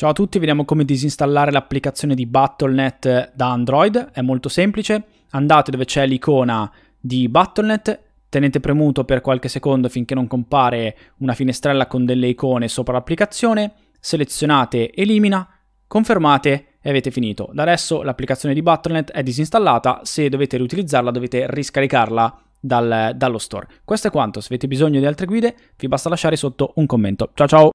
Ciao a tutti, vediamo come disinstallare l'applicazione di Battle.net da Android. È molto semplice. Andate dove c'è l'icona di Battle.net, tenete premuto per qualche secondo finché non compare una finestrella con delle icone sopra l'applicazione, selezionate Elimina, confermate e avete finito. Da adesso l'applicazione di Battle.net è disinstallata, se dovete riutilizzarla dovete riscaricarla dal, dallo store. Questo è quanto, se avete bisogno di altre guide vi basta lasciare sotto un commento. Ciao ciao!